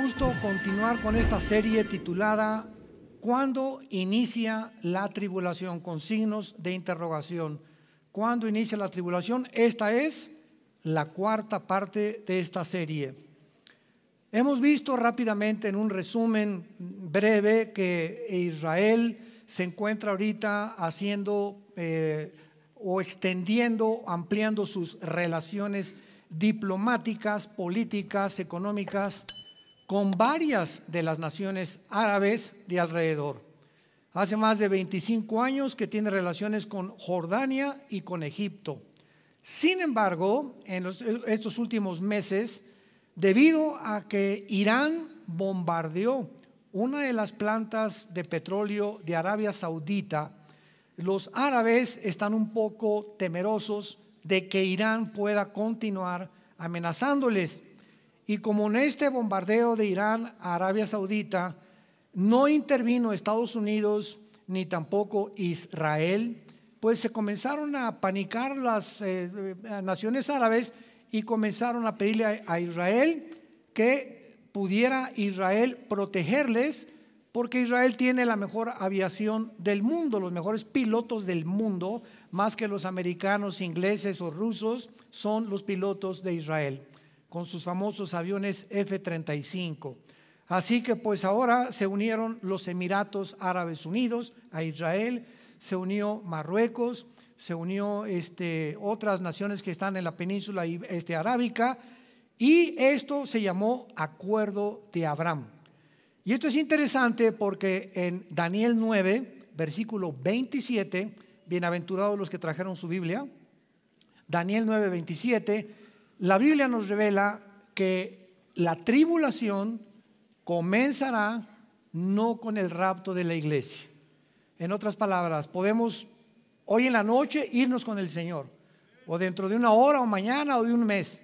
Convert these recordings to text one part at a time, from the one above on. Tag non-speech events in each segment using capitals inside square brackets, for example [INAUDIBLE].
justo continuar con esta serie titulada ¿Cuándo inicia la tribulación? Con signos de interrogación. ¿Cuándo inicia la tribulación? Esta es la cuarta parte de esta serie. Hemos visto rápidamente en un resumen breve que Israel se encuentra ahorita haciendo eh, o extendiendo, ampliando sus relaciones diplomáticas, políticas, económicas con varias de las naciones árabes de alrededor. Hace más de 25 años que tiene relaciones con Jordania y con Egipto. Sin embargo, en estos últimos meses, debido a que Irán bombardeó una de las plantas de petróleo de Arabia Saudita, los árabes están un poco temerosos de que Irán pueda continuar amenazándoles. Y como en este bombardeo de Irán a Arabia Saudita, no intervino Estados Unidos ni tampoco Israel, pues se comenzaron a panicar las eh, eh, naciones árabes y comenzaron a pedirle a Israel que pudiera Israel protegerles, porque Israel tiene la mejor aviación del mundo, los mejores pilotos del mundo, más que los americanos, ingleses o rusos, son los pilotos de Israel con sus famosos aviones F-35. Así que pues ahora se unieron los Emiratos Árabes Unidos a Israel, se unió Marruecos, se unió este, otras naciones que están en la península este, arábica y esto se llamó Acuerdo de Abraham. Y esto es interesante porque en Daniel 9, versículo 27, bienaventurados los que trajeron su Biblia, Daniel 9, 27, la Biblia nos revela que la tribulación comenzará no con el rapto de la iglesia. En otras palabras, podemos hoy en la noche irnos con el Señor, o dentro de una hora, o mañana, o de un mes.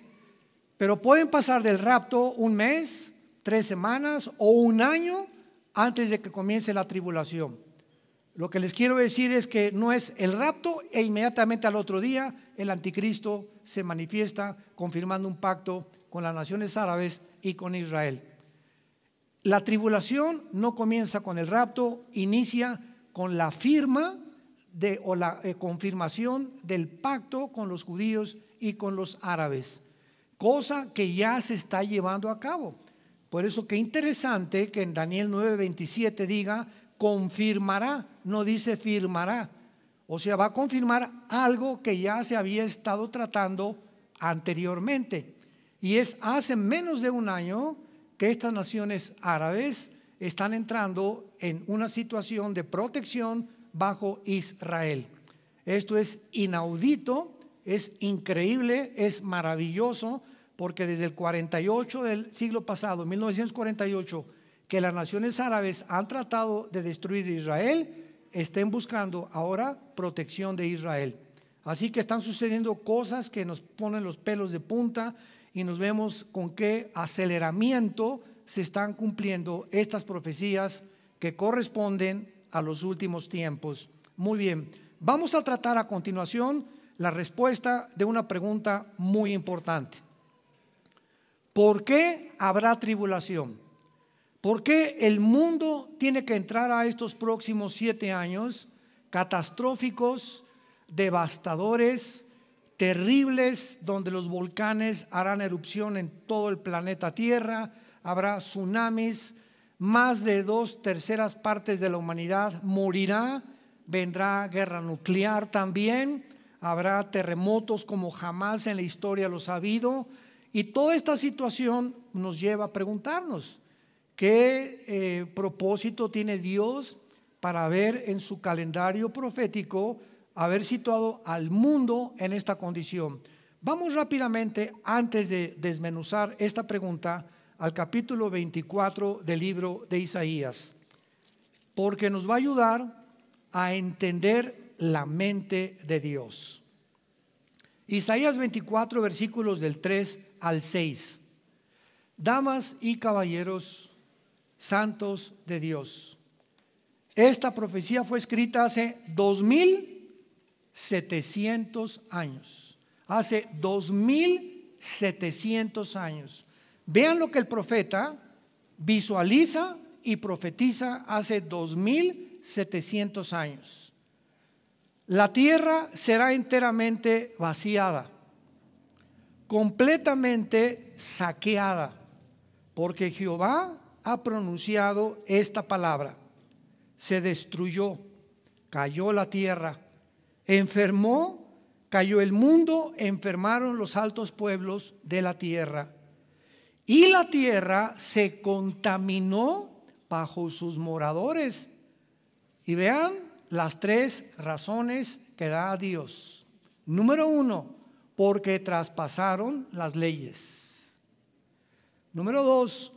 Pero pueden pasar del rapto un mes, tres semanas o un año antes de que comience la tribulación. Lo que les quiero decir es que no es el rapto e inmediatamente al otro día el anticristo se manifiesta confirmando un pacto con las naciones árabes y con Israel. La tribulación no comienza con el rapto, inicia con la firma de, o la eh, confirmación del pacto con los judíos y con los árabes, cosa que ya se está llevando a cabo. Por eso qué interesante que en Daniel 9:27 diga confirmará, no dice firmará. O sea, va a confirmar algo que ya se había estado tratando anteriormente. Y es hace menos de un año que estas naciones árabes están entrando en una situación de protección bajo Israel. Esto es inaudito, es increíble, es maravilloso, porque desde el 48 del siglo pasado, 1948, que las naciones árabes han tratado de destruir Israel, estén buscando ahora protección de Israel. Así que están sucediendo cosas que nos ponen los pelos de punta y nos vemos con qué aceleramiento se están cumpliendo estas profecías que corresponden a los últimos tiempos. Muy bien, vamos a tratar a continuación la respuesta de una pregunta muy importante. ¿Por qué habrá tribulación? ¿Por qué el mundo tiene que entrar a estos próximos siete años catastróficos, devastadores, terribles, donde los volcanes harán erupción en todo el planeta Tierra, habrá tsunamis, más de dos terceras partes de la humanidad morirá, vendrá guerra nuclear también, habrá terremotos como jamás en la historia los ha habido, y toda esta situación nos lleva a preguntarnos, ¿Qué eh, propósito tiene Dios para ver en su calendario profético haber situado al mundo en esta condición? Vamos rápidamente, antes de desmenuzar esta pregunta, al capítulo 24 del libro de Isaías, porque nos va a ayudar a entender la mente de Dios. Isaías 24, versículos del 3 al 6. Damas y caballeros, santos de Dios. Esta profecía fue escrita hace 2700 años. Hace 2700 años. Vean lo que el profeta visualiza y profetiza hace 2700 años. La tierra será enteramente vaciada, completamente saqueada, porque Jehová ha pronunciado esta palabra. Se destruyó, cayó la tierra, enfermó, cayó el mundo, enfermaron los altos pueblos de la tierra. Y la tierra se contaminó bajo sus moradores. Y vean las tres razones que da Dios. Número uno, porque traspasaron las leyes. Número dos,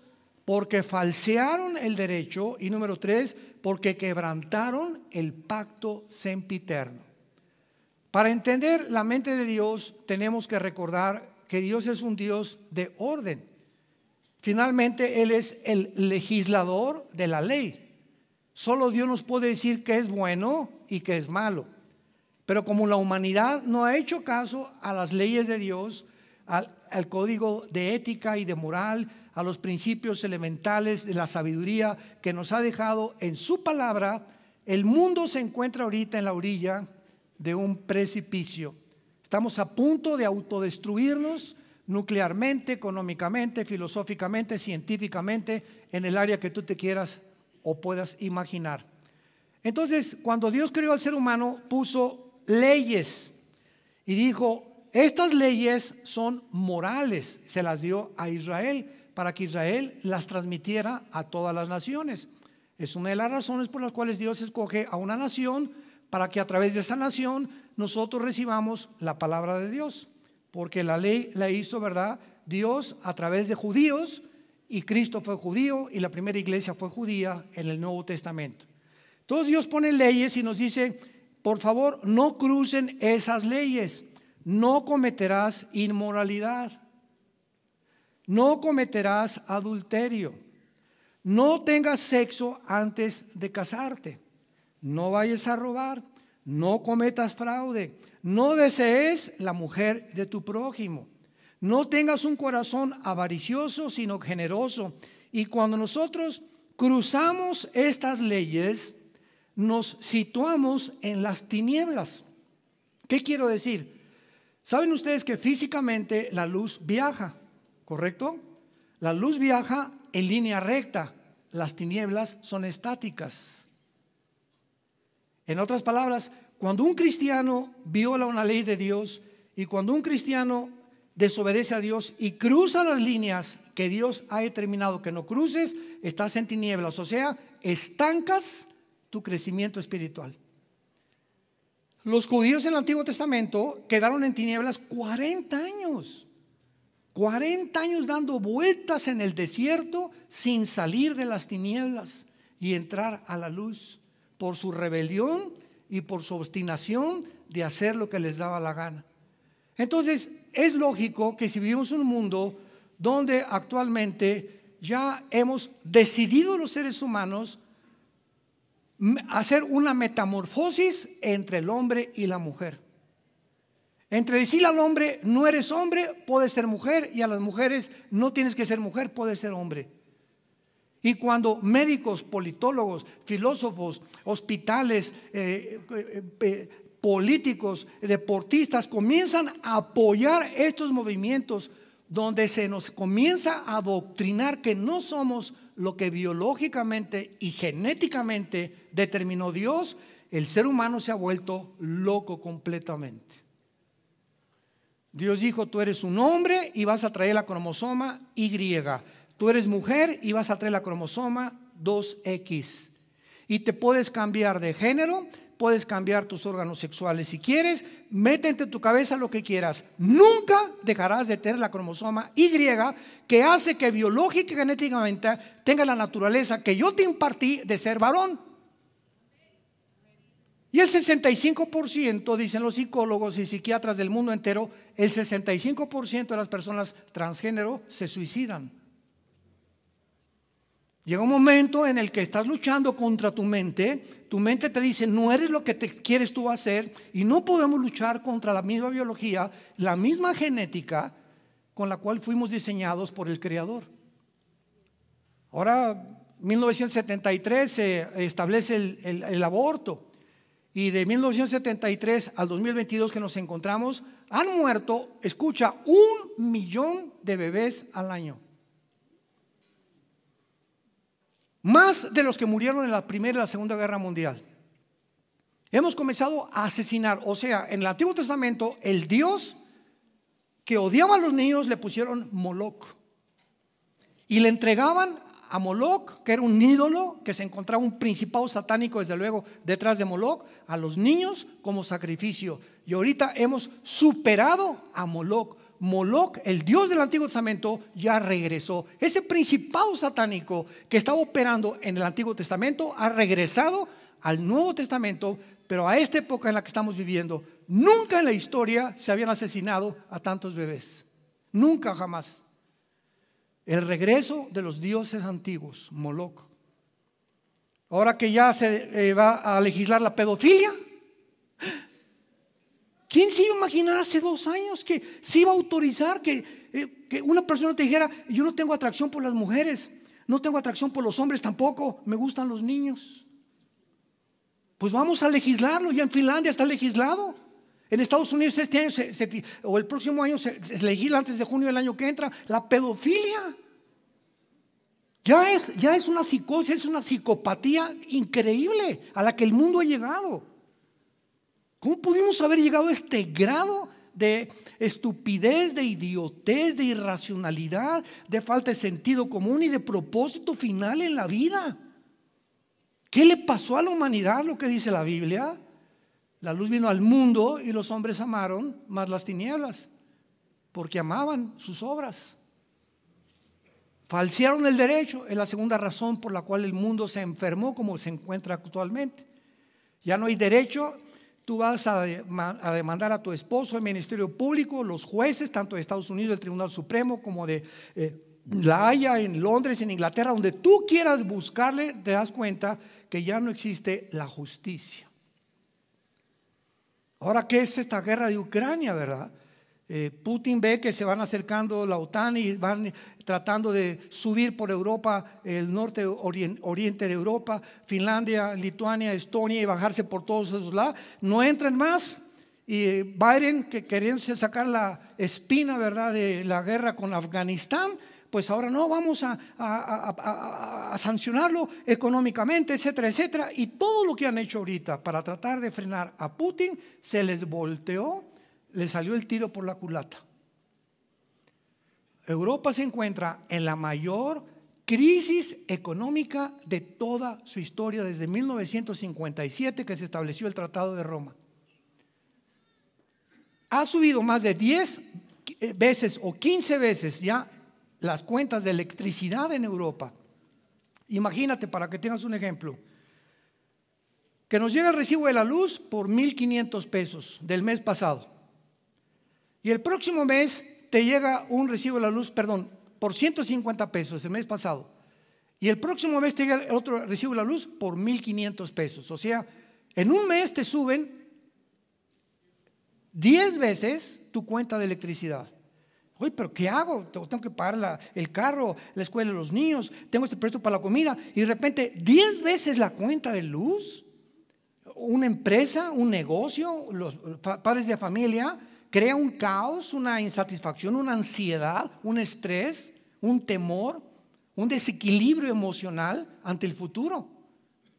porque falsearon el derecho y número tres, porque quebrantaron el pacto sempiterno. Para entender la mente de Dios tenemos que recordar que Dios es un Dios de orden. Finalmente, Él es el legislador de la ley. Solo Dios nos puede decir qué es bueno y qué es malo. Pero como la humanidad no ha hecho caso a las leyes de Dios, al, al código de ética y de moral, a los principios elementales de la sabiduría que nos ha dejado en su palabra, el mundo se encuentra ahorita en la orilla de un precipicio. Estamos a punto de autodestruirnos nuclearmente, económicamente, filosóficamente, científicamente, en el área que tú te quieras o puedas imaginar. Entonces, cuando Dios creó al ser humano, puso leyes y dijo, estas leyes son morales, se las dio a Israel para que Israel las transmitiera a todas las naciones. Es una de las razones por las cuales Dios escoge a una nación para que a través de esa nación nosotros recibamos la palabra de Dios. Porque la ley la hizo, ¿verdad? Dios a través de judíos y Cristo fue judío y la primera iglesia fue judía en el Nuevo Testamento. Entonces Dios pone leyes y nos dice, por favor, no crucen esas leyes, no cometerás inmoralidad no cometerás adulterio, no tengas sexo antes de casarte, no vayas a robar, no cometas fraude, no desees la mujer de tu prójimo, no tengas un corazón avaricioso, sino generoso. Y cuando nosotros cruzamos estas leyes, nos situamos en las tinieblas. ¿Qué quiero decir? Saben ustedes que físicamente la luz viaja, ¿correcto? La luz viaja en línea recta, las tinieblas son estáticas. En otras palabras, cuando un cristiano viola una ley de Dios y cuando un cristiano desobedece a Dios y cruza las líneas que Dios ha determinado que no cruces, estás en tinieblas, o sea, estancas tu crecimiento espiritual. Los judíos en el Antiguo Testamento quedaron en tinieblas 40 años. 40 años dando vueltas en el desierto sin salir de las tinieblas y entrar a la luz por su rebelión y por su obstinación de hacer lo que les daba la gana. Entonces, es lógico que si vivimos un mundo donde actualmente ya hemos decidido los seres humanos hacer una metamorfosis entre el hombre y la mujer. Entre decir al hombre, no eres hombre, puedes ser mujer, y a las mujeres, no tienes que ser mujer, puedes ser hombre. Y cuando médicos, politólogos, filósofos, hospitales, eh, eh, eh, políticos, deportistas comienzan a apoyar estos movimientos donde se nos comienza a adoctrinar que no somos lo que biológicamente y genéticamente determinó Dios, el ser humano se ha vuelto loco completamente. Dios dijo, tú eres un hombre y vas a traer la cromosoma Y. Tú eres mujer y vas a traer la cromosoma 2X. Y te puedes cambiar de género, puedes cambiar tus órganos sexuales si quieres, métete en tu cabeza lo que quieras. Nunca dejarás de tener la cromosoma Y que hace que biológicamente, y genéticamente tenga la naturaleza que yo te impartí de ser varón. Y el 65%, dicen los psicólogos y psiquiatras del mundo entero, el 65% de las personas transgénero se suicidan. Llega un momento en el que estás luchando contra tu mente, tu mente te dice, no eres lo que te quieres tú hacer, y no podemos luchar contra la misma biología, la misma genética con la cual fuimos diseñados por el Creador. Ahora, 1973 se establece el aborto y de 1973 al 2022 que nos encontramos, han muerto, escucha, un millón de bebés al año. Más de los que murieron en la Primera y la Segunda Guerra Mundial. Hemos comenzado a asesinar, o sea, en el Antiguo Testamento, el Dios que odiaba a los niños le pusieron Moloch. Y le entregaban a Moloch, que era un ídolo, que se encontraba un principado satánico, desde luego, detrás de Moloch, a los niños como sacrificio. Y ahorita hemos superado a Moloch. Moloch, el dios del Antiguo Testamento, ya regresó. Ese principado satánico que estaba operando en el Antiguo Testamento ha regresado al Nuevo Testamento, pero a esta época en la que estamos viviendo, nunca en la historia se habían asesinado a tantos bebés. Nunca jamás. El regreso de los dioses antiguos, Moloch. Ahora que ya se eh, va a legislar la pedofilia. ¿Quién se iba a imaginar hace dos años que se iba a autorizar que, eh, que una persona te dijera, yo no tengo atracción por las mujeres, no tengo atracción por los hombres tampoco, me gustan los niños? Pues vamos a legislarlo, ya en Finlandia está legislado. En Estados Unidos este año o el próximo año se, legisla antes de junio del año que entra la pedofilia. Ya es, ya es una psicosis, es una psicopatía increíble a la que el mundo ha llegado. ¿Cómo pudimos haber llegado a este grado de estupidez, de idiotez, de irracionalidad, de falta de sentido común y de propósito final en la vida? ¿Qué le pasó a la humanidad lo que dice la Biblia? La luz vino al mundo y los hombres amaron más las tinieblas, porque amaban sus obras. Falsearon el derecho, es la segunda razón por la cual el mundo se enfermó como se encuentra actualmente. Ya no hay derecho, tú vas a, demandar a tu esposo, el Ministerio Público, los jueces, tanto de Estados Unidos, el Tribunal Supremo, como de eh, La Haya, en Londres, en Inglaterra, donde tú quieras buscarle, te das cuenta que ya no existe la justicia. Ahora, ¿qué es esta guerra de Ucrania, verdad? Eh, Putin ve que se van acercando la OTAN y van tratando de subir por Europa, el norte, oriente de Europa, Finlandia, Lituania, Estonia y bajarse por todos esos lados. No entran más. Y eh, Biden, que queriéndose sacar la espina, ¿verdad?, de la guerra con Afganistán, pues ahora no, vamos a, sancionarlo económicamente, etcétera, etcétera. Y todo lo que han hecho ahorita para tratar de frenar a Putin se les volteó, le salió el tiro por la culata. Europa se encuentra en la mayor crisis económica de toda su historia desde 1957 que se estableció el Tratado de Roma. Ha subido más de 10 veces o 15 veces ya las cuentas de electricidad en Europa. Imagínate, para que tengas un ejemplo, que nos llega el recibo de la luz por 1.500 pesos del mes pasado. Y el próximo mes te llega un recibo de la luz, perdón, por 150 pesos el mes pasado. Y el próximo mes te llega el otro recibo de la luz por 1.500 pesos. O sea, en un mes te suben 10 veces tu cuenta de electricidad. Oye, pero ¿qué hago? Tengo que pagar el carro, la escuela de los niños, tengo este precio para la comida y de repente 10 veces la cuenta de luz, una empresa, un negocio, los padres de familia, crea un caos, una insatisfacción, una ansiedad, un estrés, un temor, un desequilibrio emocional ante el futuro.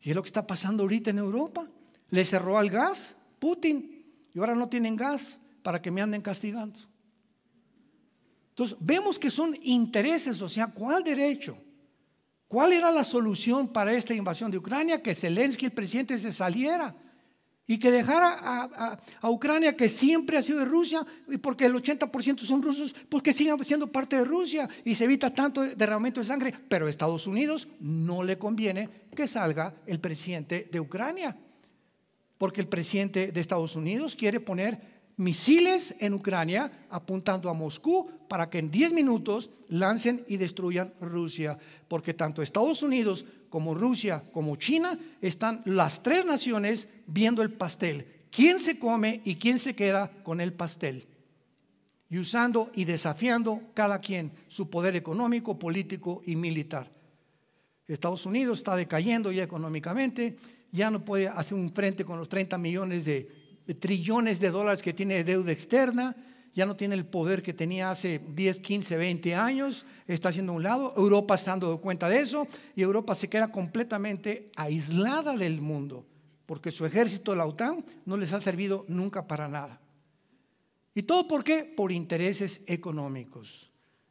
Y es lo que está pasando ahorita en Europa. Le cerró al gas Putin y ahora no tienen gas para que me anden castigando. Entonces, vemos que son intereses, o sea, ¿cuál derecho? ¿Cuál era la solución para esta invasión de Ucrania? Que Zelensky, el presidente, se saliera y que dejara a, Ucrania, que siempre ha sido de Rusia, y porque el 80% son rusos, porque sigan siendo parte de Rusia y se evita tanto derramamiento de sangre. Pero a Estados Unidos no le conviene que salga el presidente de Ucrania, porque el presidente de Estados Unidos quiere poner misiles en Ucrania apuntando a Moscú para que en 10 minutos lancen y destruyan Rusia, porque tanto Estados Unidos como Rusia como China están las tres naciones viendo el pastel. ¿Quién se come y quién se queda con el pastel? Y usando y desafiando cada quien su poder económico, político y militar. Estados Unidos está decayendo ya económicamente, ya no puede hacer un frente con los 30 millones de trillones de dólares que tiene deuda externa, ya no tiene el poder que tenía hace 10, 15, 20 años, está haciendo un lado, Europa está dando cuenta de eso y Europa se queda completamente aislada del mundo, porque su ejército, la OTAN, no les ha servido nunca para nada. ¿Y todo por qué? Por intereses económicos.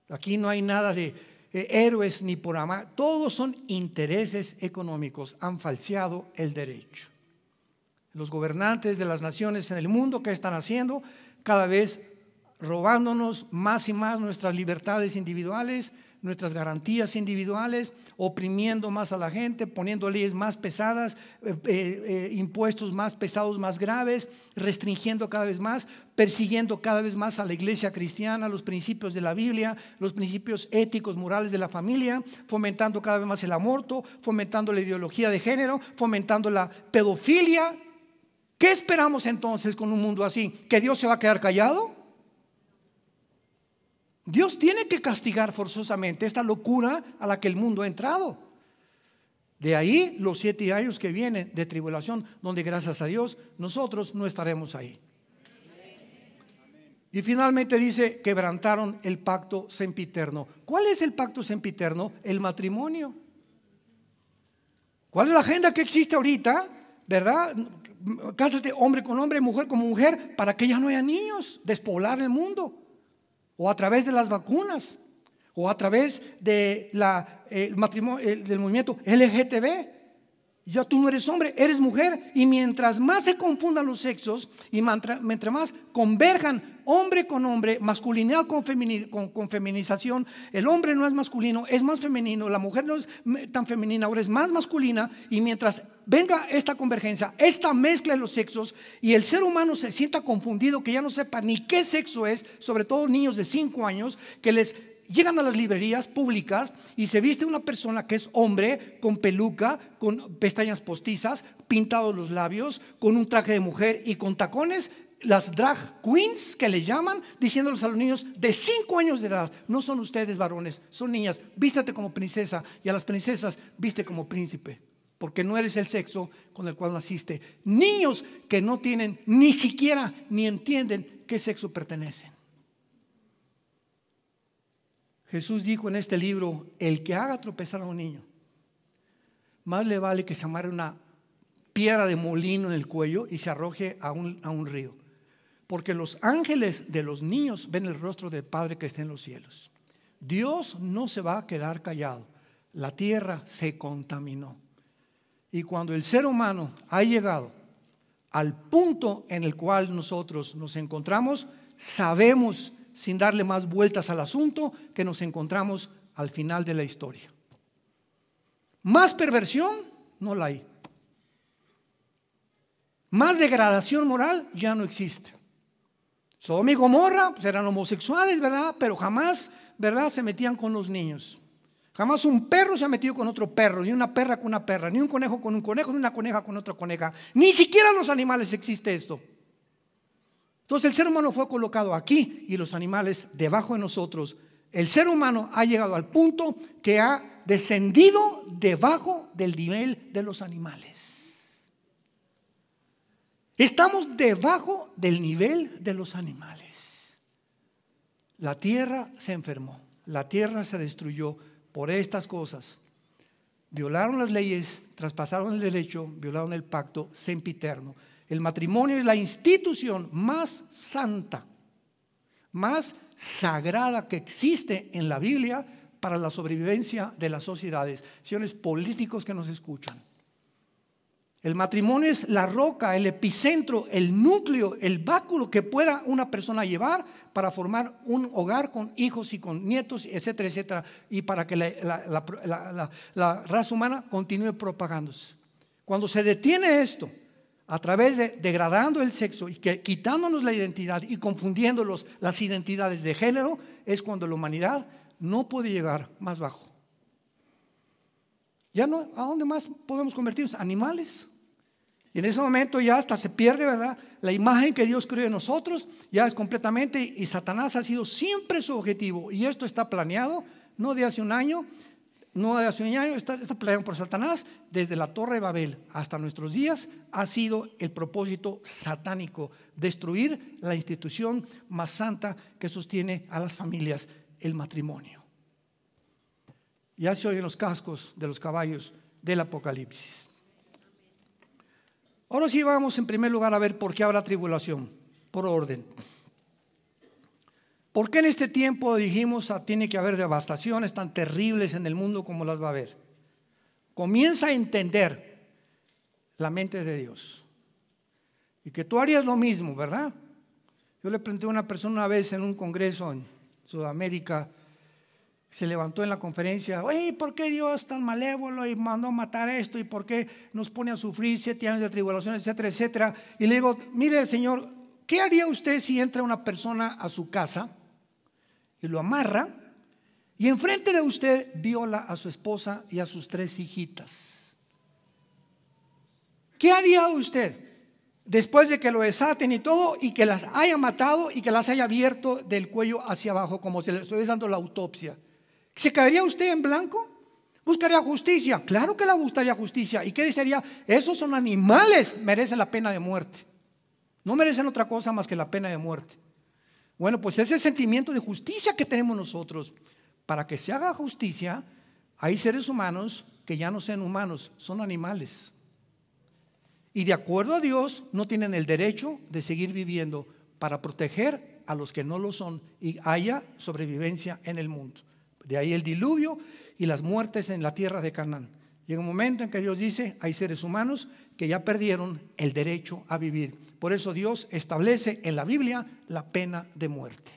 Aquí no hay nada de eh, héroes ni por amar, todos son intereses económicos, han falseado el derecho los gobernantes de las naciones en el mundo, ¿qué están haciendo? Cada vez robándonos más y más nuestras libertades individuales, nuestras garantías individuales, oprimiendo más a la gente, poniendo leyes más pesadas, eh, eh, eh, impuestos más pesados, más graves, restringiendo cada vez más, persiguiendo cada vez más a la iglesia cristiana, los principios de la Biblia, los principios éticos, morales de la familia, fomentando cada vez más el aborto, fomentando la ideología de género, fomentando la pedofilia, ¿Qué esperamos entonces con un mundo así? ¿Que Dios se va a quedar callado? Dios tiene que castigar forzosamente esta locura a la que el mundo ha entrado. De ahí los siete años que vienen de tribulación, donde gracias a Dios nosotros no estaremos ahí. Y finalmente dice, quebrantaron el pacto sempiterno. ¿Cuál es el pacto sempiterno? El matrimonio. ¿Cuál es la agenda que existe ahorita? ¿verdad? Cásate hombre con hombre, mujer con mujer, para que ya no haya niños, despoblar el mundo, o a través de las vacunas, o a través de la, eh, matrimonio, del movimiento LGTB ya tú no eres hombre, eres mujer. Y mientras más se confundan los sexos y mientras más converjan hombre con hombre, masculinidad con, con, feminización, el hombre no es masculino, es más femenino, la mujer no es tan femenina, ahora es más masculina. Y mientras venga esta convergencia, esta mezcla de los sexos y el ser humano se sienta confundido, que ya no sepa ni qué sexo es, sobre todo niños de 5 años, que les llegan a las librerías públicas y se viste una persona que es hombre, con peluca, con pestañas postizas, pintados los labios, con un traje de mujer y con tacones, las drag queens que le llaman, diciéndoles a los niños de 5 años de edad, no son ustedes varones, son niñas, vístate como princesa y a las princesas viste como príncipe, porque no eres el sexo con el cual naciste. Niños que no tienen ni siquiera ni entienden qué sexo pertenecen. Jesús dijo en este libro, el que haga tropezar a un niño, más le vale que se amarre una piedra de molino en el cuello y se arroje a un, a un río. Porque los ángeles de los niños ven el rostro del Padre que está en los cielos. Dios no se va a quedar callado. La tierra se contaminó. Y cuando el ser humano ha llegado al punto en el cual nosotros nos encontramos, sabemos sin darle más vueltas al asunto, que nos encontramos al final de la historia. Más perversión no la hay. Más degradación moral ya no existe. su y Gomorra pues eran homosexuales, ¿verdad? Pero jamás, ¿verdad? Se metían con los niños. Jamás un perro se ha metido con otro perro, ni una perra con una perra, ni un conejo con un conejo, ni una coneja con otra coneja. Ni siquiera en los animales existe esto. Entonces el ser humano fue colocado aquí y los animales debajo de nosotros. El ser humano ha llegado al punto que ha descendido debajo del nivel de los animales. Estamos debajo del nivel de los animales. La tierra se enfermó, la tierra se destruyó por estas cosas. Violaron las leyes, traspasaron el derecho, violaron el pacto sempiterno. El matrimonio es la institución más santa, más sagrada que existe en la Biblia para la sobrevivencia de las sociedades. Señores políticos que nos escuchan. El matrimonio es la roca, el epicentro, el núcleo, el báculo que pueda una persona llevar para formar un hogar con hijos y con nietos, etcétera, etcétera, y para que la, la raza humana continúe propagándose. Cuando se detiene esto, a través de degradando el sexo y quitándonos la identidad y confundiéndolos las identidades de género, es cuando la humanidad no puede llegar más bajo. Ya no, ¿a dónde más podemos convertirnos? Animales. Y en ese momento ya hasta se pierde, ¿verdad? La imagen que Dios creó en nosotros ya es completamente, y Satanás ha sido siempre su objetivo, y esto está planeado, no de hace un año, no hace un año, está, por Satanás, desde la Torre de Babel hasta nuestros días, ha sido el propósito satánico, destruir la institución más santa que sostiene a las familias, el matrimonio. Ya se oyen los cascos de los caballos del Apocalipsis. Ahora sí vamos en primer lugar a ver por qué habrá tribulación, por orden. ¿Por qué en este tiempo dijimos ah, tiene que haber devastaciones tan terribles en el mundo como las va a haber? Comienza a entender la mente de Dios. Y que tú harías lo mismo, ¿verdad? Yo le pregunté a una persona una vez en un congreso en Sudamérica, se levantó en la conferencia, oye, ¿por qué Dios tan malévolo y mandó matar esto? ¿Y por qué nos pone a sufrir siete años de tribulación, etcétera, etcétera? Y le digo, mire, señor, ¿qué haría usted si entra una persona a su casa y lo amarra y enfrente de usted viola a su esposa y a sus tres hijitas. ¿Qué haría usted después de que lo desaten y todo y que las haya matado y que las haya abierto del cuello hacia abajo como si le estuviese dando la autopsia? ¿Se quedaría usted en blanco? ¿Buscaría justicia? Claro que la buscaría justicia. ¿Y qué desearía? Esos son animales, merecen la pena de muerte. No merecen otra cosa más que la pena de muerte. Bueno, pues ese sentimiento de justicia que tenemos nosotros, para que se haga justicia, hay seres humanos que ya no sean humanos, son animales. Y de acuerdo a Dios, no tienen el derecho de seguir viviendo para proteger a los que no lo son y haya sobrevivencia en el mundo. De ahí el diluvio y las muertes en la tierra de Canaán. Llega un momento en que Dios dice, hay seres humanos que ya perdieron el derecho a vivir. Por eso Dios establece en la Biblia la pena de muerte.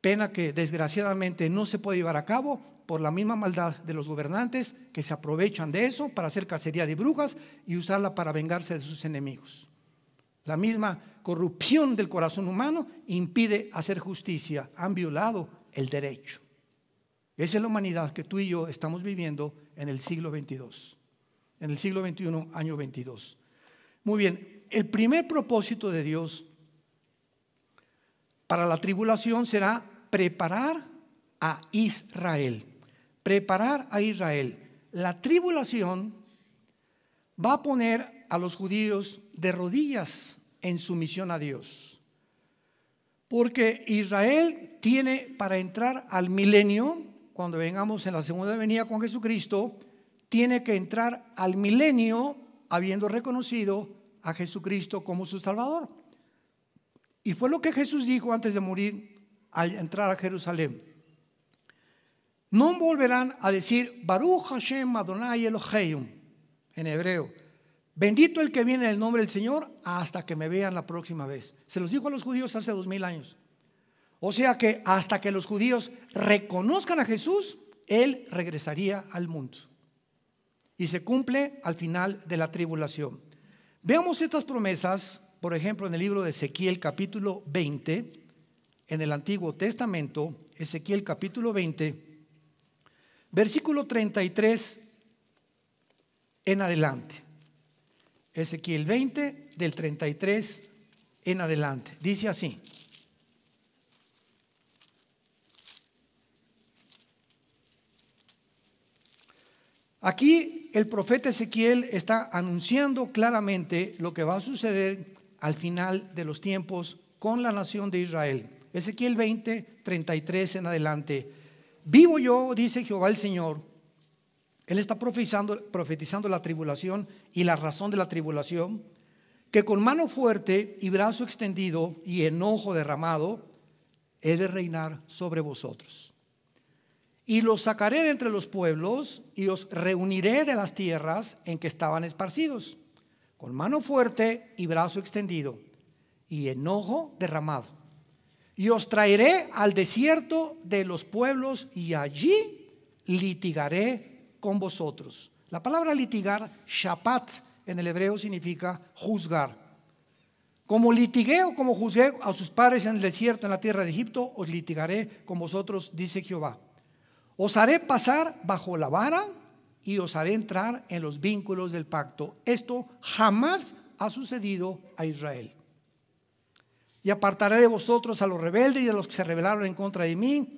Pena que desgraciadamente no se puede llevar a cabo por la misma maldad de los gobernantes que se aprovechan de eso para hacer cacería de brujas y usarla para vengarse de sus enemigos. La misma corrupción del corazón humano impide hacer justicia. Han violado el derecho. Esa es la humanidad que tú y yo estamos viviendo en el siglo XXII en el siglo XXI, año 22. Muy bien, el primer propósito de Dios para la tribulación será preparar a Israel. Preparar a Israel. La tribulación va a poner a los judíos de rodillas en sumisión a Dios. Porque Israel tiene para entrar al milenio, cuando vengamos en la segunda venida con Jesucristo, tiene que entrar al milenio habiendo reconocido a Jesucristo como su Salvador. Y fue lo que Jesús dijo antes de morir al entrar a Jerusalén. No volverán a decir Baruch Hashem Adonai Eloheim en hebreo. Bendito el que viene en el nombre del Señor hasta que me vean la próxima vez. Se los dijo a los judíos hace dos mil años. O sea que hasta que los judíos reconozcan a Jesús, Él regresaría al mundo y se cumple al final de la tribulación. Veamos estas promesas, por ejemplo, en el libro de Ezequiel capítulo 20, en el Antiguo Testamento, Ezequiel capítulo 20, versículo 33 en adelante. Ezequiel 20 del 33 en adelante. Dice así. Aquí el profeta Ezequiel está anunciando claramente lo que va a suceder al final de los tiempos con la nación de Israel. Ezequiel 20, 33 en adelante. Vivo yo, dice Jehová el Señor. Él está profetizando la tribulación y la razón de la tribulación, que con mano fuerte y brazo extendido y enojo derramado, he de reinar sobre vosotros y los sacaré de entre los pueblos y os reuniré de las tierras en que estaban esparcidos, con mano fuerte y brazo extendido y enojo derramado. Y os traeré al desierto de los pueblos y allí litigaré con vosotros. La palabra litigar, shapat, en el hebreo significa juzgar. Como litigué o como juzgué a sus padres en el desierto, en la tierra de Egipto, os litigaré con vosotros, dice Jehová. Os haré pasar bajo la vara y os haré entrar en los vínculos del pacto. Esto jamás ha sucedido a Israel. Y apartaré de vosotros a los rebeldes y a los que se rebelaron en contra de mí.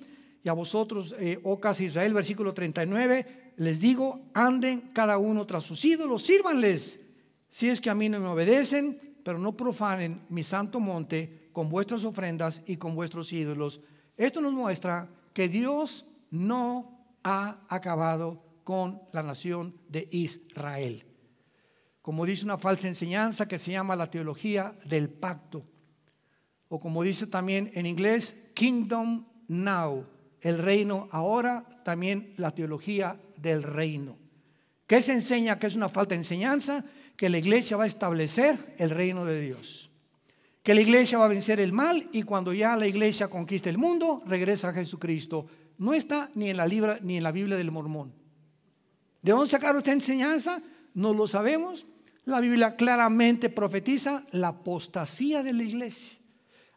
Y a vosotros, Ocas eh, oh Israel, versículo 39, les digo, anden cada uno tras sus ídolos, sírvanles. Si es que a mí no me obedecen, pero no profanen mi santo monte con vuestras ofrendas y con vuestros ídolos. Esto nos muestra que Dios no ha acabado con la nación de Israel. Como dice una falsa enseñanza que se llama la teología del pacto. O como dice también en inglés, Kingdom Now, el reino ahora, también la teología del reino. ¿Qué se enseña? Que es una falta enseñanza, que la iglesia va a establecer el reino de Dios. Que la iglesia va a vencer el mal y cuando ya la iglesia conquista el mundo, regresa a Jesucristo no está ni en la, libra, ni en la Biblia del mormón. ¿De dónde sacaron esta enseñanza? No lo sabemos. La Biblia claramente profetiza la apostasía de la iglesia.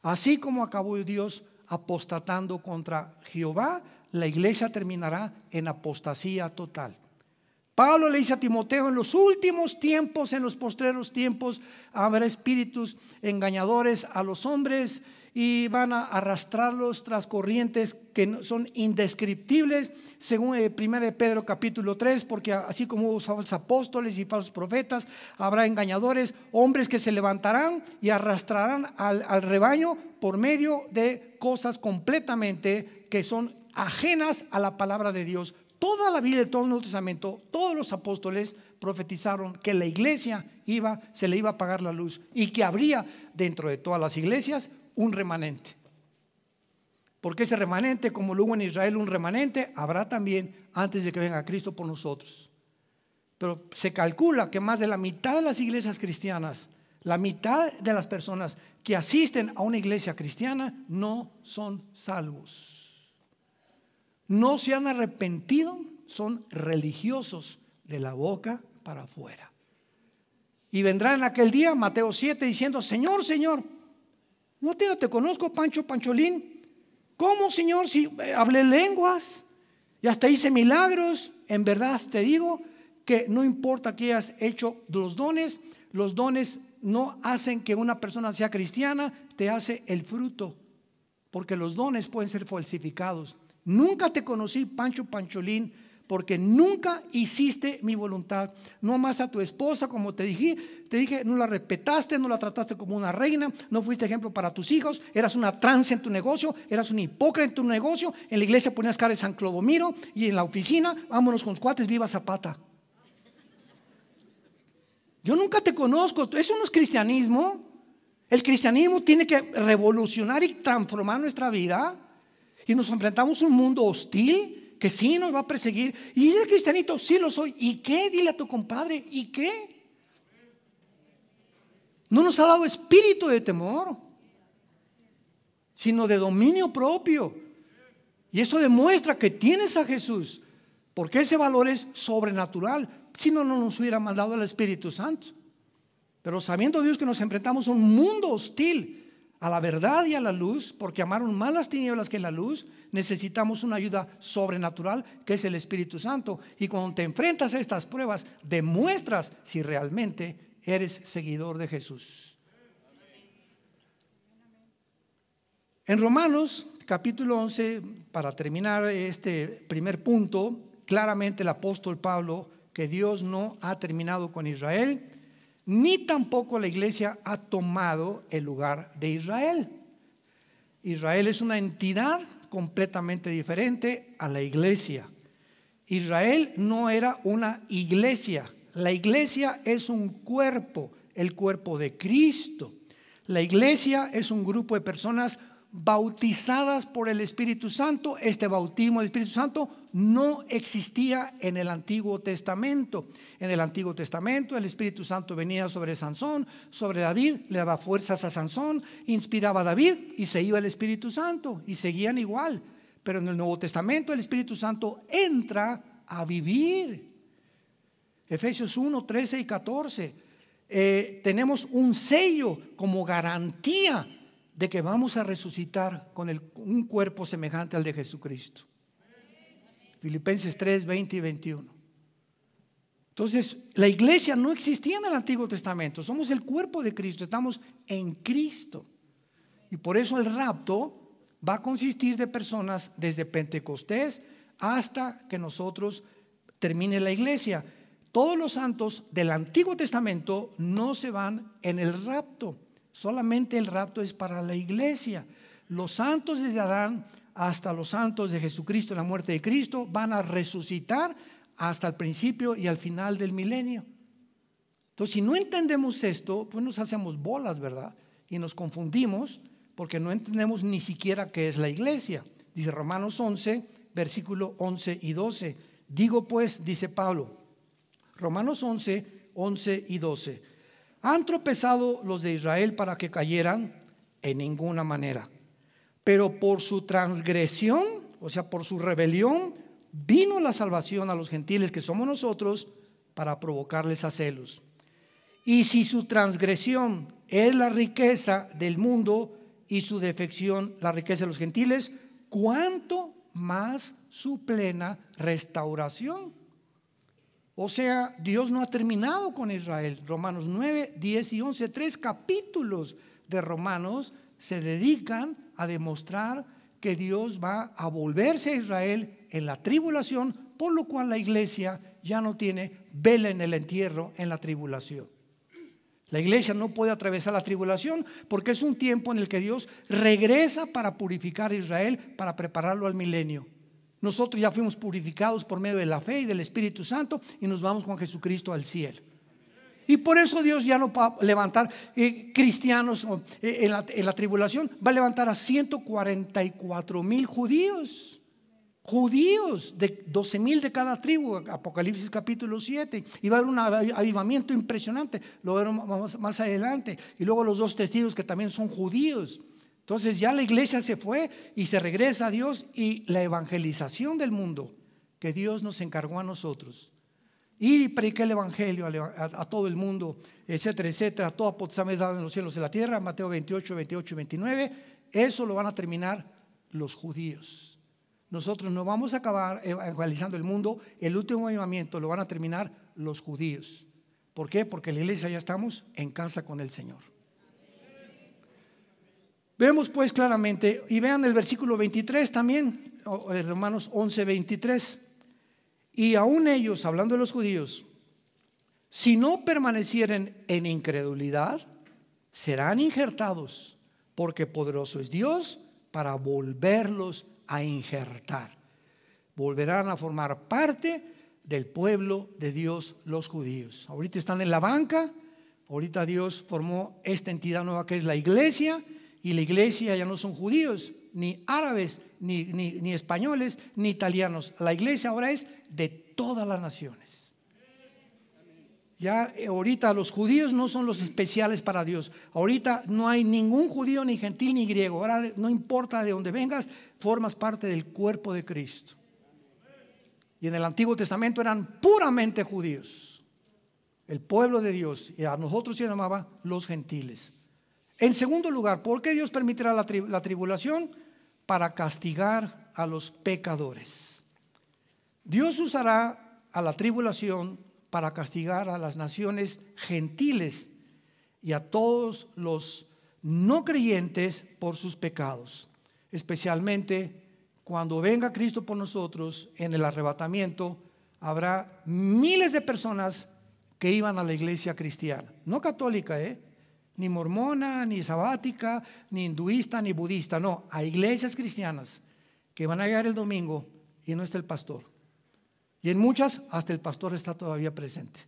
Así como acabó Dios apostatando contra Jehová, la iglesia terminará en apostasía total. Pablo le dice a Timoteo, en los últimos tiempos, en los postreros tiempos, habrá espíritus engañadores a los hombres y van a arrastrarlos tras corrientes que son indescriptibles, según eh, de Pedro capítulo 3, porque así como hubo falsos apóstoles y falsos profetas, habrá engañadores, hombres que se levantarán y arrastrarán al, rebaño por medio de cosas completamente que son ajenas a la palabra de Dios. Toda la vida Biblia, todo el Nuevo Testamento, todos los apóstoles profetizaron que la iglesia iba, se le iba a apagar la luz y que habría dentro de todas las iglesias un remanente. Porque ese remanente, como luego en Israel un remanente, habrá también antes de que venga Cristo por nosotros. Pero se calcula que más de la mitad de las iglesias cristianas, la mitad de las personas que asisten a una iglesia cristiana no son salvos. No se han arrepentido, son religiosos de la boca para afuera. Y vendrá en aquel día Mateo 7 diciendo, Señor, Señor, no te, te conozco, Pancho Pancholín. ¿Cómo, Señor, si eh, hablé lenguas y hasta hice milagros? En verdad te digo que no importa que hayas hecho los dones, los dones no hacen que una persona sea cristiana, te hace el fruto, porque los dones pueden ser falsificados. Nunca te conocí, Pancho Pancholín, porque nunca hiciste mi voluntad. No amaste a tu esposa como te dije, te dije, no la respetaste, no la trataste como una reina, no fuiste ejemplo para tus hijos, eras una trance en tu negocio, eras un hipócrita en tu negocio, en la iglesia ponías cara de San Clodomiro y en la oficina, vámonos con cuates, viva Zapata. Yo nunca te conozco, eso no es cristianismo. El cristianismo tiene que revolucionar y transformar nuestra vida. Y nos enfrentamos a un mundo hostil que sí nos va a perseguir. Y el cristianito, sí lo soy. ¿Y qué? Dile a tu compadre, ¿y qué? No nos ha dado espíritu de temor, sino de dominio propio. Y eso demuestra que tienes a Jesús, porque ese valor es sobrenatural. Si no, no nos hubiera mandado el Espíritu Santo. Pero sabiendo Dios que nos enfrentamos a un mundo hostil, a la verdad y a la luz, porque amaron más las tinieblas que la luz, necesitamos una ayuda sobrenatural que es el Espíritu Santo. Y cuando te enfrentas a estas pruebas, demuestras si realmente eres seguidor de Jesús. En Romanos capítulo 11, para terminar este primer punto, claramente el apóstol Pablo, que Dios no ha terminado con Israel, ni tampoco la iglesia ha tomado el lugar de Israel. Israel es una entidad completamente diferente a la iglesia. Israel no era una iglesia. La iglesia es un cuerpo, el cuerpo de Cristo. La iglesia es un grupo de personas bautizadas por el Espíritu Santo, este bautismo del Espíritu Santo no existía en el Antiguo Testamento. En el Antiguo Testamento el Espíritu Santo venía sobre Sansón, sobre David, le daba fuerzas a Sansón, inspiraba a David y se iba el Espíritu Santo y seguían igual. Pero en el Nuevo Testamento el Espíritu Santo entra a vivir. Efesios 1, 13 y 14. Eh, tenemos un sello como garantía de que vamos a resucitar con un cuerpo semejante al de Jesucristo. Filipenses 3, 20 y 21. Entonces, la iglesia no existía en el Antiguo Testamento, somos el cuerpo de Cristo, estamos en Cristo. Y por eso el rapto va a consistir de personas desde Pentecostés hasta que nosotros termine la iglesia. Todos los santos del Antiguo Testamento no se van en el rapto. Solamente el rapto es para la iglesia. Los santos de Adán hasta los santos de Jesucristo, la muerte de Cristo, van a resucitar hasta el principio y al final del milenio. Entonces, si no entendemos esto, pues nos hacemos bolas, ¿verdad? Y nos confundimos porque no entendemos ni siquiera qué es la iglesia. Dice Romanos 11, versículo 11 y 12. Digo pues, dice Pablo, Romanos 11, 11 y 12 han tropezado los de Israel para que cayeran en ninguna manera. Pero por su transgresión, o sea, por su rebelión, vino la salvación a los gentiles que somos nosotros para provocarles a celos. Y si su transgresión es la riqueza del mundo y su defección la riqueza de los gentiles, ¿cuánto más su plena restauración o sea, Dios no ha terminado con Israel. Romanos 9, 10 y 11, tres capítulos de Romanos se dedican a demostrar que Dios va a volverse a Israel en la tribulación, por lo cual la iglesia ya no tiene vela en el entierro en la tribulación. La iglesia no puede atravesar la tribulación porque es un tiempo en el que Dios regresa para purificar a Israel, para prepararlo al milenio. Nosotros ya fuimos purificados por medio de la fe y del Espíritu Santo y nos vamos con Jesucristo al cielo. Y por eso Dios ya no va a levantar eh, cristianos eh, en la, en la tribulación, va a levantar a 144 mil judíos judíos de 12 mil de cada tribu, Apocalipsis capítulo 7, y va a haber un avivamiento impresionante, lo veremos más, adelante, y luego los dos testigos que también son judíos, entonces ya la iglesia se fue y se regresa a Dios y la evangelización del mundo que Dios nos encargó a nosotros. y predicar el evangelio a, todo el mundo, etcétera, etcétera. todo potestad es en los cielos y la tierra, Mateo 28, 28 y 29. Eso lo van a terminar los judíos. Nosotros no vamos a acabar evangelizando el mundo. El último avivamiento lo van a terminar los judíos. ¿Por qué? Porque la iglesia ya estamos en casa con el Señor. Vemos pues claramente, y vean el versículo 23 también, Romanos 11, 23. Y aún ellos, hablando de los judíos, si no permanecieren en incredulidad, serán injertados, porque poderoso es Dios para volverlos a injertar. Volverán a formar parte del pueblo de Dios los judíos. Ahorita están en la banca, ahorita Dios formó esta entidad nueva que es la iglesia y la iglesia ya no son judíos, ni árabes, ni, ni, ni españoles, ni italianos. La iglesia ahora es de todas las naciones. Ya eh, ahorita los judíos no son los especiales para Dios. Ahorita no hay ningún judío, ni gentil, ni griego. Ahora no importa de dónde vengas, formas parte del cuerpo de Cristo. Y en el Antiguo Testamento eran puramente judíos, el pueblo de Dios. Y a nosotros se llamaba los gentiles. En segundo lugar, ¿por qué Dios permitirá la, tribulación? Para castigar a los pecadores. Dios usará a la tribulación para castigar a las naciones gentiles y a todos los no creyentes por sus pecados, especialmente cuando venga Cristo por nosotros en el arrebatamiento, habrá miles de personas que iban a la iglesia cristiana, no católica, ¿eh? ni mormona, ni sabática, ni hinduista, ni budista. No, hay iglesias cristianas que van a llegar el domingo y no está el pastor. Y en muchas hasta el pastor está todavía presente.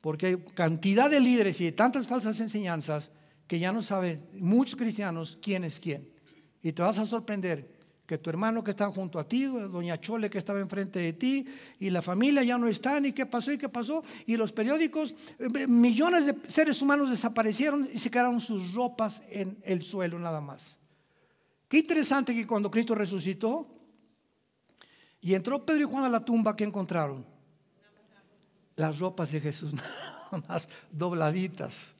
Porque hay cantidad de líderes y de tantas falsas enseñanzas que ya no saben muchos cristianos quién es quién. Y te vas a sorprender que tu hermano que está junto a ti, doña Chole que estaba enfrente de ti, y la familia ya no están, y qué pasó, y qué pasó, y los periódicos, eh, eh, millones de seres humanos desaparecieron y se quedaron sus ropas en el suelo nada más. Qué interesante que cuando Cristo resucitó y entró Pedro y Juan a la tumba, ¿qué encontraron? Las ropas de Jesús, [LAUGHS] nada más dobladitas.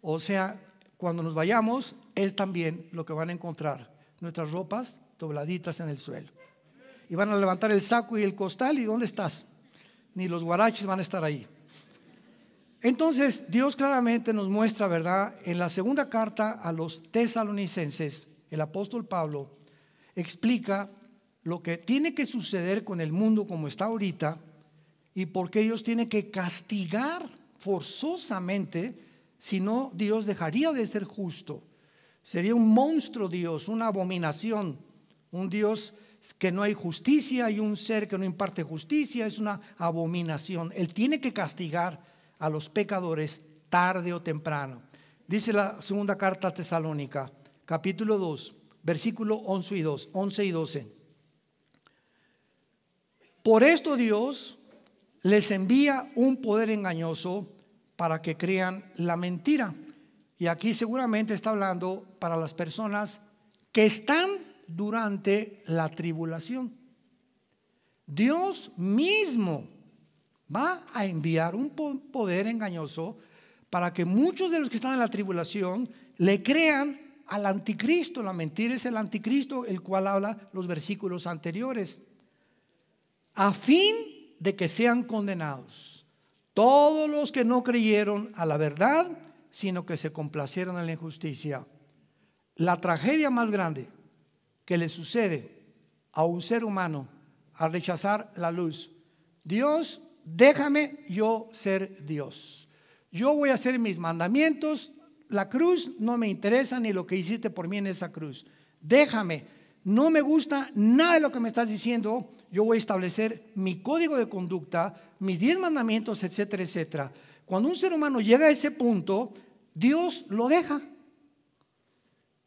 O sea, cuando nos vayamos, es también lo que van a encontrar. Nuestras ropas dobladitas en el suelo. Y van a levantar el saco y el costal y ¿dónde estás? Ni los guaraches van a estar ahí. Entonces, Dios claramente nos muestra, ¿verdad? En la segunda carta a los tesalonicenses, el apóstol Pablo explica lo que tiene que suceder con el mundo como está ahorita y por qué Dios tiene que castigar forzosamente, si no Dios dejaría de ser justo. Sería un monstruo Dios, una abominación un Dios que no hay justicia y un ser que no imparte justicia es una abominación. Él tiene que castigar a los pecadores tarde o temprano. Dice la segunda carta tesalónica, capítulo 2, versículo 11 y 11 y 12. Por esto Dios les envía un poder engañoso para que crean la mentira. Y aquí seguramente está hablando para las personas que están durante la tribulación. Dios mismo va a enviar un poder engañoso para que muchos de los que están en la tribulación le crean al anticristo. La mentira es el anticristo, el cual habla los versículos anteriores. A fin de que sean condenados todos los que no creyeron a la verdad, sino que se complacieron en la injusticia. La tragedia más grande que le sucede a un ser humano al rechazar la luz. Dios, déjame yo ser Dios. Yo voy a hacer mis mandamientos. La cruz no me interesa ni lo que hiciste por mí en esa cruz. Déjame. No me gusta nada de lo que me estás diciendo. Yo voy a establecer mi código de conducta, mis diez mandamientos, etcétera, etcétera. Cuando un ser humano llega a ese punto, Dios lo deja.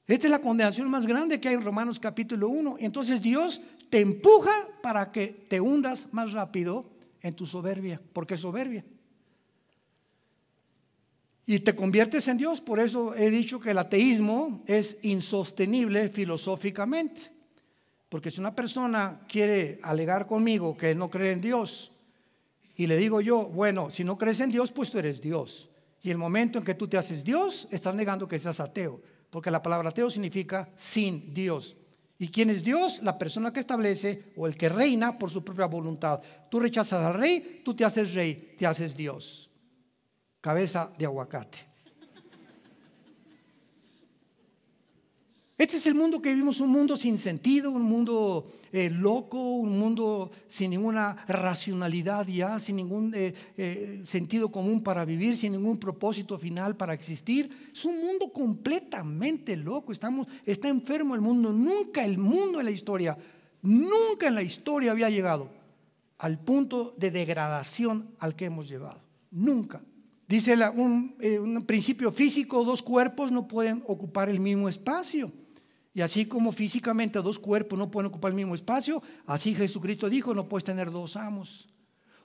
Esta es la condenación más grande que hay en Romanos capítulo 1. Entonces Dios te empuja para que te hundas más rápido en tu soberbia, porque es soberbia. Y te conviertes en Dios, por eso he dicho que el ateísmo es insostenible filosóficamente. Porque si una persona quiere alegar conmigo que no cree en Dios, y le digo yo, bueno, si no crees en Dios, pues tú eres Dios. Y el momento en que tú te haces Dios, estás negando que seas ateo porque la palabra ateo significa sin Dios. ¿Y quién es Dios? La persona que establece o el que reina por su propia voluntad. Tú rechazas al rey, tú te haces rey, te haces Dios. Cabeza de aguacate. Este es el mundo que vivimos, un mundo sin sentido, un mundo eh, loco, un mundo sin ninguna racionalidad ya, sin ningún eh, eh, sentido común para vivir, sin ningún propósito final para existir. Es un mundo completamente loco, Estamos, está enfermo el mundo. Nunca el mundo en la historia, nunca en la historia había llegado al punto de degradación al que hemos llegado. Nunca. Dice un principio físico, dos cuerpos no pueden ocupar el mismo espacio. Y así como físicamente dos cuerpos no pueden ocupar el mismo espacio, así Jesucristo dijo, no puedes tener dos amos.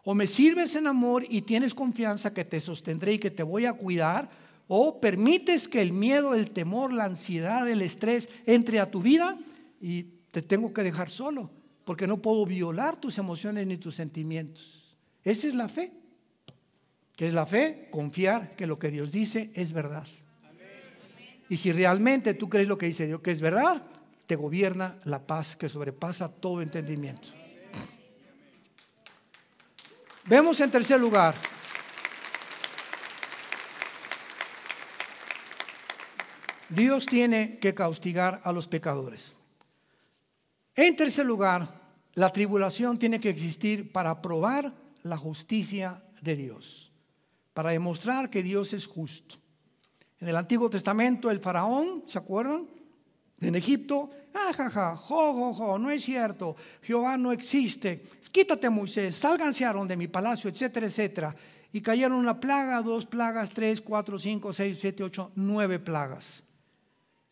O me sirves en amor y tienes confianza que te sostendré y que te voy a cuidar, o permites que el miedo, el temor, la ansiedad, el estrés entre a tu vida y te tengo que dejar solo, porque no puedo violar tus emociones ni tus sentimientos. Esa es la fe. ¿Qué es la fe? Confiar que lo que Dios dice es verdad. Y si realmente tú crees lo que dice Dios, que es verdad, te gobierna la paz que sobrepasa todo entendimiento. Vemos en tercer lugar. Dios tiene que castigar a los pecadores. En tercer lugar, la tribulación tiene que existir para probar la justicia de Dios, para demostrar que Dios es justo. En el Antiguo Testamento, el faraón, ¿se acuerdan? En Egipto, ajaja, ah, jo, jo, jo, no es cierto, Jehová no existe, quítate Moisés, sálganse de mi palacio, etcétera, etcétera. Y cayeron una plaga, dos plagas, tres, cuatro, cinco, seis, siete, ocho, nueve plagas.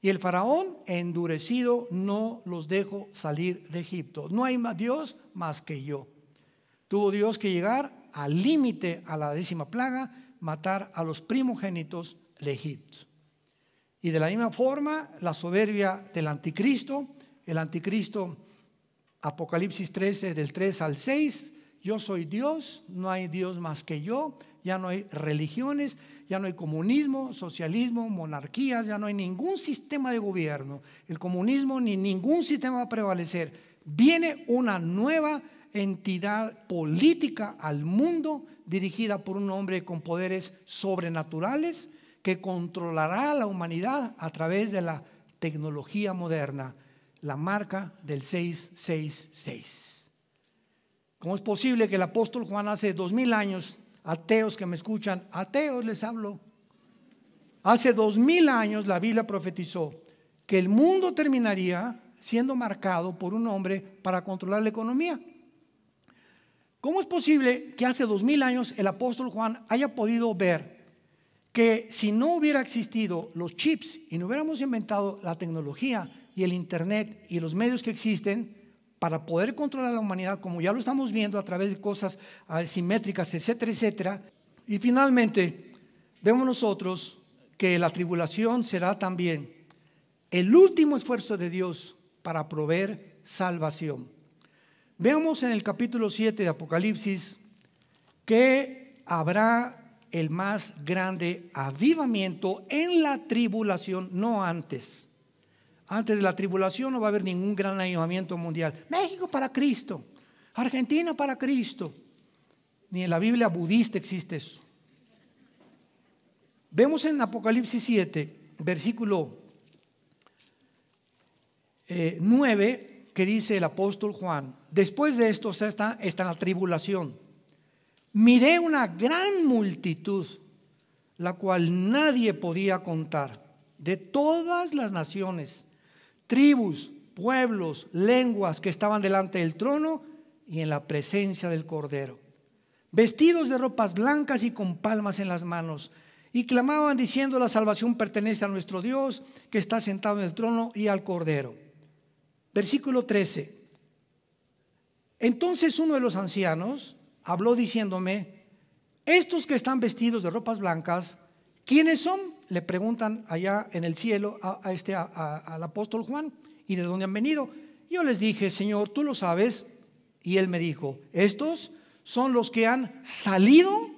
Y el faraón, endurecido, no los dejó salir de Egipto. No hay más Dios más que yo. Tuvo Dios que llegar al límite a la décima plaga, matar a los primogénitos Egipto Y de la misma forma, la soberbia del anticristo, el anticristo Apocalipsis 13 del 3 al 6, yo soy Dios, no hay Dios más que yo, ya no hay religiones, ya no hay comunismo, socialismo, monarquías, ya no hay ningún sistema de gobierno, el comunismo ni ningún sistema va a prevalecer. Viene una nueva entidad política al mundo dirigida por un hombre con poderes sobrenaturales que controlará la humanidad a través de la tecnología moderna, la marca del 666. ¿Cómo es posible que el apóstol Juan hace dos mil años, ateos que me escuchan, ateos les hablo, hace dos mil años la Biblia profetizó que el mundo terminaría siendo marcado por un hombre para controlar la economía? ¿Cómo es posible que hace dos mil años el apóstol Juan haya podido ver que si no hubiera existido los chips y no hubiéramos inventado la tecnología y el Internet y los medios que existen para poder controlar a la humanidad, como ya lo estamos viendo a través de cosas asimétricas, ah, etcétera, etcétera. Y finalmente, vemos nosotros que la tribulación será también el último esfuerzo de Dios para proveer salvación. Veamos en el capítulo 7 de Apocalipsis que habrá el más grande avivamiento en la tribulación, no antes. Antes de la tribulación no va a haber ningún gran avivamiento mundial. México para Cristo, Argentina para Cristo. Ni en la Biblia budista existe eso. Vemos en Apocalipsis 7, versículo 9, eh, que dice el apóstol Juan, después de esto está, está la tribulación miré una gran multitud, la cual nadie podía contar, de todas las naciones, tribus, pueblos, lenguas que estaban delante del trono y en la presencia del Cordero, vestidos de ropas blancas y con palmas en las manos, y clamaban diciendo, la salvación pertenece a nuestro Dios, que está sentado en el trono y al Cordero. Versículo 13. Entonces uno de los ancianos, habló diciéndome, estos que están vestidos de ropas blancas, ¿quiénes son? Le preguntan allá en el cielo a, este, al apóstol Juan y de dónde han venido. Yo les dije, Señor, tú lo sabes. Y él me dijo, estos son los que han salido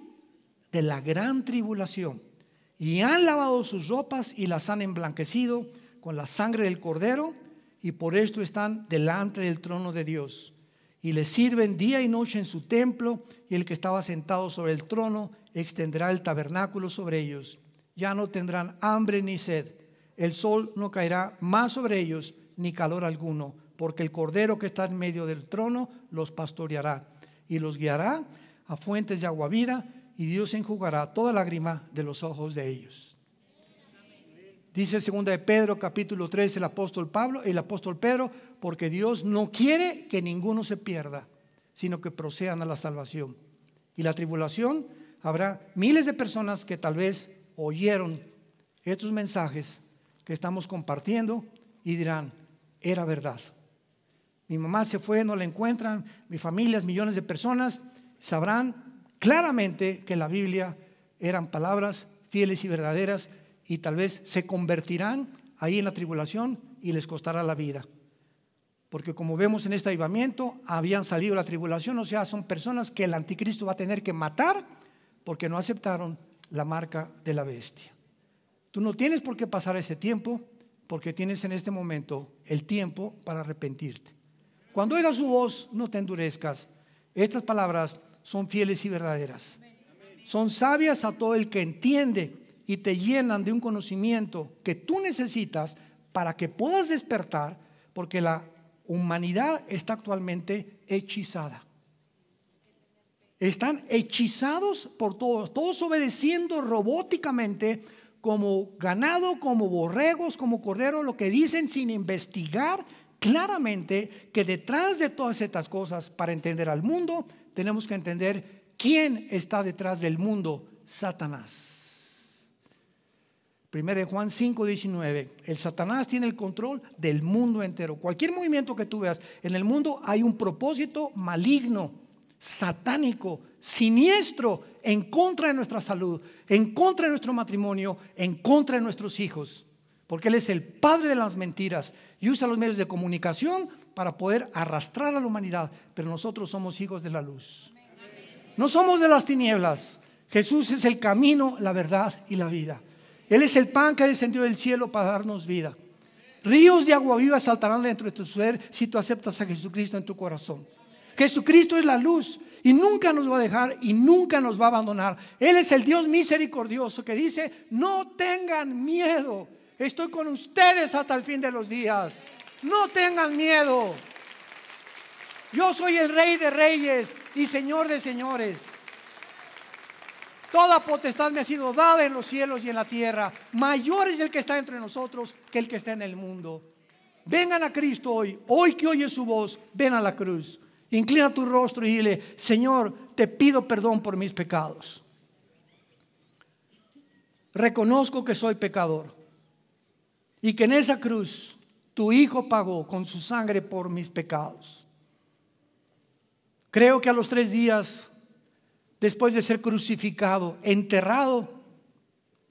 de la gran tribulación y han lavado sus ropas y las han emblanquecido con la sangre del cordero y por esto están delante del trono de Dios y le sirven día y noche en su templo, y el que estaba sentado sobre el trono extenderá el tabernáculo sobre ellos. Ya no tendrán hambre ni sed, el sol no caerá más sobre ellos, ni calor alguno, porque el cordero que está en medio del trono los pastoreará y los guiará a fuentes de agua vida, y Dios enjugará toda lágrima de los ojos de ellos. Dice segunda de Pedro capítulo 3 el apóstol Pablo, el apóstol Pedro, porque Dios no quiere que ninguno se pierda, sino que procedan a la salvación. Y la tribulación habrá miles de personas que tal vez oyeron estos mensajes que estamos compartiendo y dirán, era verdad. Mi mamá se fue, no la encuentran, mi familia, millones de personas sabrán claramente que la Biblia eran palabras fieles y verdaderas y tal vez se convertirán ahí en la tribulación y les costará la vida. Porque como vemos en este avivamiento, habían salido la tribulación, o sea, son personas que el anticristo va a tener que matar porque no aceptaron la marca de la bestia. Tú no tienes por qué pasar ese tiempo porque tienes en este momento el tiempo para arrepentirte. Cuando oigas su voz, no te endurezcas. Estas palabras son fieles y verdaderas. Son sabias a todo el que entiende y te llenan de un conocimiento que tú necesitas para que puedas despertar, porque la humanidad está actualmente hechizada. Están hechizados por todos, todos obedeciendo robóticamente como ganado, como borregos, como cordero, lo que dicen sin investigar claramente que detrás de todas estas cosas, para entender al mundo, tenemos que entender quién está detrás del mundo, Satanás. 1 Juan 5, 19. El Satanás tiene el control del mundo entero. Cualquier movimiento que tú veas en el mundo hay un propósito maligno, satánico, siniestro, en contra de nuestra salud, en contra de nuestro matrimonio, en contra de nuestros hijos. Porque Él es el padre de las mentiras y usa los medios de comunicación para poder arrastrar a la humanidad. Pero nosotros somos hijos de la luz. No somos de las tinieblas. Jesús es el camino, la verdad y la vida. Él es el pan que descendió del cielo para darnos vida. Ríos de agua viva saltarán dentro de tu ser si tú aceptas a Jesucristo en tu corazón. Jesucristo es la luz y nunca nos va a dejar y nunca nos va a abandonar. Él es el Dios misericordioso que dice, no tengan miedo, estoy con ustedes hasta el fin de los días. No tengan miedo. Yo soy el rey de reyes y señor de señores. Toda potestad me ha sido dada en los cielos y en la tierra. Mayor es el que está entre nosotros que el que está en el mundo. Vengan a Cristo hoy, hoy que oye su voz, ven a la cruz. Inclina tu rostro y dile, Señor, te pido perdón por mis pecados. Reconozco que soy pecador y que en esa cruz tu Hijo pagó con su sangre por mis pecados. Creo que a los tres días después de ser crucificado, enterrado,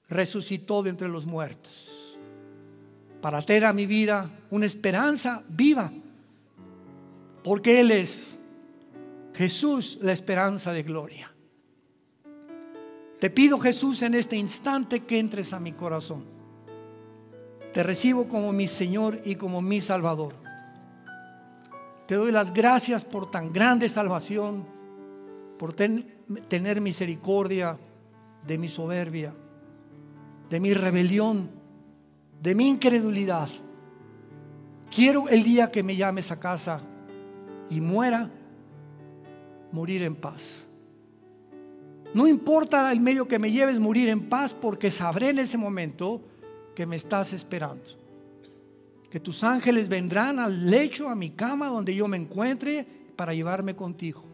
resucitó de entre los muertos. Para tener a mi vida una esperanza viva, porque Él es Jesús, la esperanza de gloria. Te pido Jesús en este instante que entres a mi corazón. Te recibo como mi Señor y como mi Salvador. Te doy las gracias por tan grande salvación, por tener tener misericordia de mi soberbia, de mi rebelión, de mi incredulidad. Quiero el día que me llames a casa y muera, morir en paz. No importa el medio que me lleves, morir en paz, porque sabré en ese momento que me estás esperando. Que tus ángeles vendrán al lecho, a mi cama, donde yo me encuentre, para llevarme contigo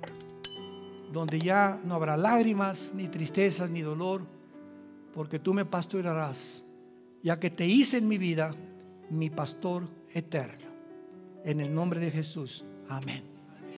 donde ya no habrá lágrimas, ni tristezas, ni dolor, porque tú me pastorearás, ya que te hice en mi vida mi pastor eterno. En el nombre de Jesús. Amén.